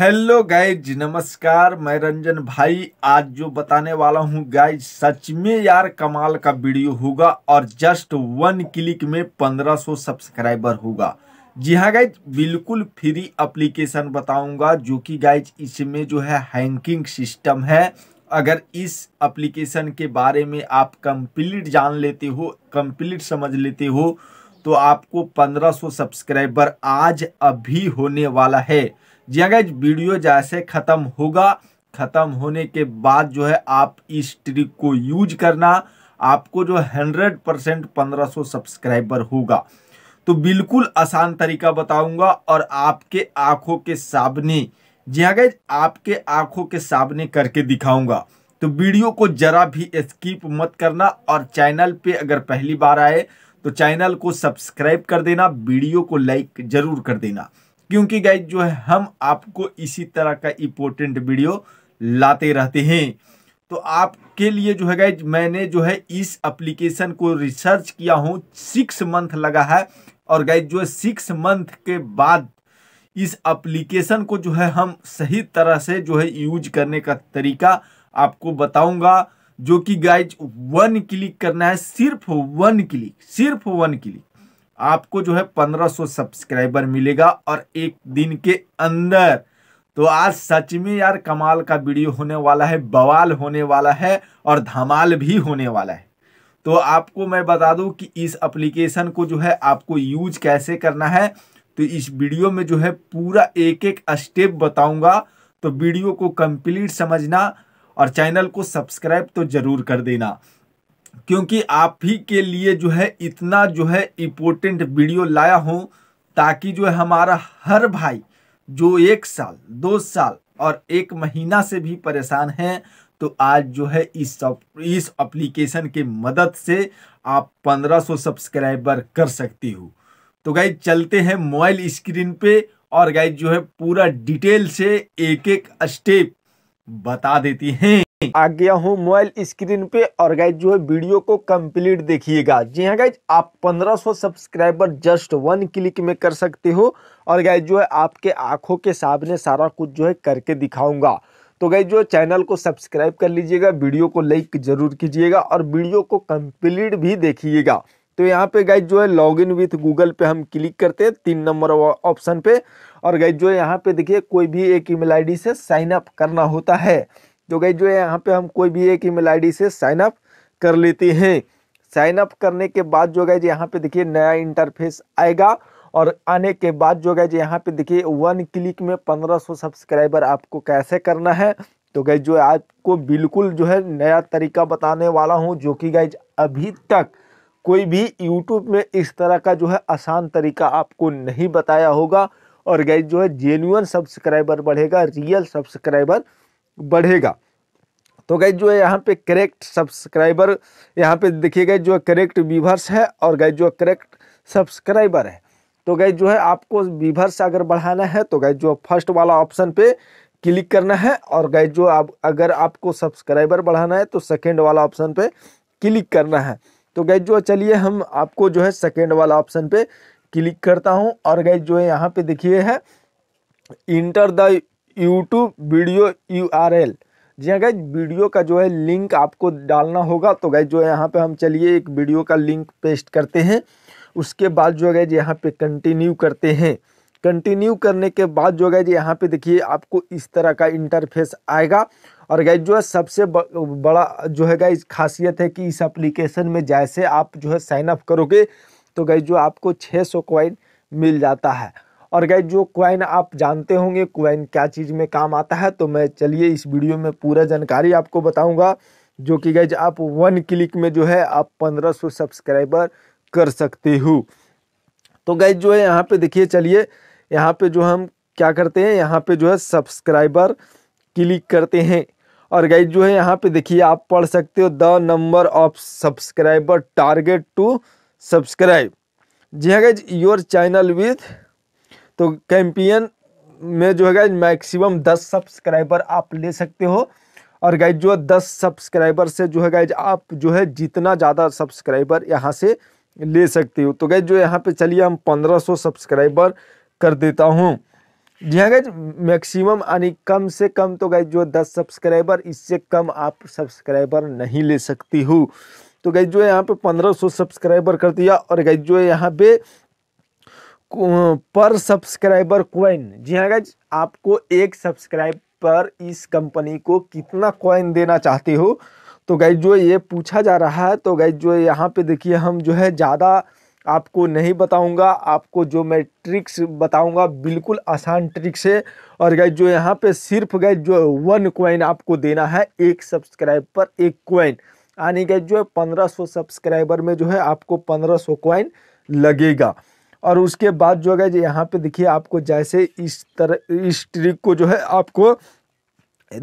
hello guys नमस्कार मैं रंजन भाई आज जो बताने वाला हूँ गाइज सच में यार कमाल का वीडियो होगा और जस्ट वन क्लिक में 1500 सब्सक्राइबर होगा जी हाँ गाइज बिल्कुल फ्री एप्लीकेशन बताऊंगा जो कि गाइज इसमें जो है हैंकिंग सिस्टम है अगर इस एप्लीकेशन के बारे में आप कंप्लीट जान लेते हो कंप्लीट समझ लेते हो तो आपको 1500 सब्सक्राइबर आज अभी होने वाला है जी अगर हाँ वीडियो जैसे ख़त्म होगा ख़त्म होने के बाद जो है आप इस ट्रिक को यूज करना आपको जो 100 परसेंट पंद्रह सब्सक्राइबर होगा तो बिल्कुल आसान तरीका बताऊंगा और आपके आंखों के सामने जी हाँ गई आपके आंखों के सामने करके दिखाऊंगा तो वीडियो को ज़रा भी स्किप मत करना और चैनल पे अगर पहली बार आए तो चैनल को सब्सक्राइब कर देना वीडियो को लाइक जरूर कर देना क्योंकि गाइज जो है हम आपको इसी तरह का इम्पोर्टेंट वीडियो लाते रहते हैं तो आपके लिए जो है गाइज मैंने जो है इस एप्लीकेशन को रिसर्च किया हूँ सिक्स मंथ लगा है और गाइज जो है सिक्स मंथ के बाद इस एप्लीकेशन को जो है हम सही तरह से जो है यूज करने का तरीका आपको बताऊंगा जो कि गाइज वन क्लिक करना है सिर्फ वन क्लिक सिर्फ वन क्लिक आपको जो है 1500 सब्सक्राइबर मिलेगा और एक दिन के अंदर तो आज सच में यार कमाल का वीडियो होने वाला है बवाल होने वाला है और धमाल भी होने वाला है तो आपको मैं बता दूं कि इस एप्लीकेशन को जो है आपको यूज कैसे करना है तो इस वीडियो में जो है पूरा एक एक स्टेप बताऊंगा तो वीडियो को कंप्लीट समझना और चैनल को सब्सक्राइब तो ज़रूर कर देना क्योंकि आप ही के लिए जो है इतना जो है इम्पोर्टेंट वीडियो लाया हूँ ताकि जो है हमारा हर भाई जो एक साल दो साल और एक महीना से भी परेशान हैं तो आज जो है इस इस एप्लीकेशन के मदद से आप 1500 सब्सक्राइबर कर सकती हो तो गाइज चलते हैं मोबाइल स्क्रीन पे और गाइज जो है पूरा डिटेल से एक एक स्टेप बता देती हैं आ गया हूँ मोबाइल स्क्रीन पे और गाइज जो है वीडियो को कंप्लीट देखिएगा जी हाँ गाइज आप 1500 सब्सक्राइबर जस्ट वन क्लिक में कर सकते हो और गाइज जो है आपके आंखों के सामने सारा कुछ जो है करके दिखाऊंगा तो गाइज जो चैनल को सब्सक्राइब कर लीजिएगा वीडियो को लाइक जरूर कीजिएगा और वीडियो को कंप्लीट भी देखिएगा तो यहाँ पे गाइज जो है लॉगिन विथ गूगल पे हम क्लिक करते हैं तीन नंबर ऑप्शन पे और गई जो यहाँ पे देखिए कोई भी एक ईमेल आईडी से साइन अप करना होता है तो गई जो यहाँ पे हम कोई भी एक ईमेल आईडी से साइन अप कर लेते हैं साइन अप करने के बाद जो गए यहाँ पे देखिए नया इंटरफेस आएगा और आने के बाद जो गए यहाँ पे देखिए वन क्लिक में सौ सब्सक्राइबर आपको कैसे करना है तो गई जो आपको बिल्कुल जो है नया तरीका बताने वाला हूँ जो कि गई अभी तक कोई भी यूट्यूब में इस तरह का जो है आसान तरीका आपको नहीं बताया होगा और गैज जो है जेन्यून सब्सक्राइबर बढ़ेगा रियल सब्सक्राइबर बढ़ेगा तो गैज जो है यहाँ पे करेक्ट सब्सक्राइबर यहाँ पे देखिए गए जो करेक्ट व्यूवर्स है और गैज जो करेक्ट सब्सक्राइबर है तो गैज जो है आपको वीवर्स अगर बढ़ाना है तो गैज जो फर्स्ट वाला ऑप्शन पे क्लिक करना है और गैज जो आप अगर आपको सब्सक्राइबर बढ़ाना है तो सेकेंड वाला ऑप्शन पे क्लिक करना है तो गैज जो चलिए हम आपको जो है सेकेंड वाला ऑप्शन पे क्लिक करता हूँ और गैस जो है यहाँ पे देखिए है enter the YouTube video U R L जी हाँ गैज वीडियो का जो है लिंक आपको डालना होगा तो गैज जो है यहाँ पे हम चलिए एक वीडियो का लिंक पेस्ट करते हैं उसके बाद जो है गैज यहाँ पे कंटिन्यू करते हैं कंटिन्यू करने के बाद जो है यहाँ पे देखिए आपको इस तरह का इंटरफेस आएगा और गैज जो है सबसे बड़ा जो है गैज खासियत है कि इस अप्लीकेशन में जैसे आप जो है साइन अप करोगे तो गई जो आपको 600 क्वाइन मिल जाता है और गई जो क्वाइन आप जानते होंगे क्वाइन क्या चीज़ में काम आता है तो मैं चलिए इस वीडियो में पूरा जानकारी आपको बताऊँगा जो कि गई आप वन क्लिक में जो है आप पंद्रह सब्सक्राइबर कर सकते हो तो गैज जो है यहाँ पे देखिए चलिए यहाँ पे जो हम क्या करते हैं यहाँ पे जो है सब्सक्राइबर क्लिक करते हैं और गैज जो है यहाँ पे देखिए आप पढ़ सकते हो the number of subscriber target to subscribe जी है गाइज योर चैनल विथ तो कैंपियन में जो है गाइज मैक्सिमम दस सब्सक्राइबर आप ले सकते हो और गाइज जो दस सब्सक्राइबर से जो है गाइज आप जो है जितना ज़्यादा सब्सक्राइबर यहाँ से ले सकते हो तो गाइज जो यहाँ पे चलिए हम पंद्रह सौ सब्सक्राइबर कर देता हूँ जी हाँ गाइज मैक्सिमम यानी कम से कम तो गाइज जो दस सब्सक्राइबर इससे कम आप सब्सक्राइबर नहीं ले सकती हूँ तो गई जो है यहाँ पे पंद्रह सौ सब्सक्राइबर कर दिया और गई जो यहाँ पे पर सब्सक्राइबर क्वाइन जी हाँ गई आपको एक सब्सक्राइब पर इस कंपनी को कितना क्वाइन देना चाहते हो तो गई जो ये पूछा जा रहा है तो गई जो यहाँ पे देखिए हम जो है ज़्यादा आपको नहीं बताऊंगा आपको जो मैं ट्रिक्स बताऊंगा बिल्कुल आसान ट्रिक्स है और गए जो यहाँ पे सिर्फ गए जो वन क्वाइन आपको देना है एक सब्सक्राइब पर एक क्वाइन यानी कि जो है पंद्रह सौ सब्सक्राइबर में जो है आपको पंद्रह सौ क्वाइन लगेगा और उसके बाद जो है यहाँ पे देखिए आपको जैसे इस तरह इस ट्रिक को जो है आपको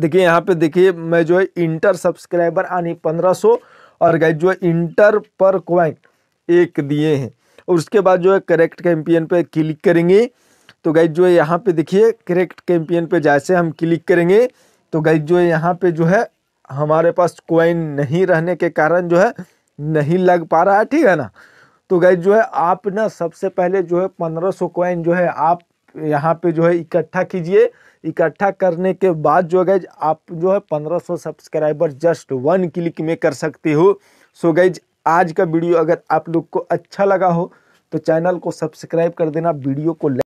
देखिए यहाँ पे देखिए मैं जो है इंटर सब्सक्राइबर यानी पंद्रह सौ और गए जो है इंटर पर क्वाइन एक दिए हैं और उसके बाद जो है करेक्ट कैंपियन पे क्लिक करेंगे तो गई जो है यहाँ पे देखिए करेक्ट कैंपियन पे जैसे हम क्लिक करेंगे तो गाइज जो है यहाँ पे जो है हमारे पास क्वाइन नहीं रहने के कारण जो है नहीं लग पा रहा है ठीक है ना तो गई जो है आप ना सबसे पहले जो है पंद्रह सौ क्वाइन जो है आप यहाँ पे जो है इकट्ठा कीजिए इकट्ठा करने के बाद जो गैज आप जो है पंद्रह सौ सब्सक्राइबर जस्ट वन क्लिक में कर सकते हो सो गैज आज का वीडियो अगर आप लोग को अच्छा लगा हो तो चैनल को सब्सक्राइब कर देना वीडियो को